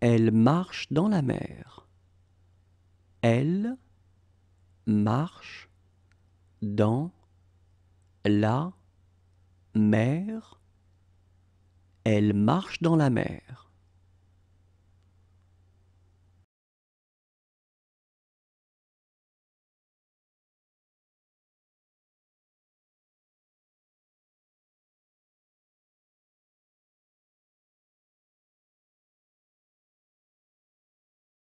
Elle marche dans la mer. Elle marche dans la mer. Elle marche dans la mer.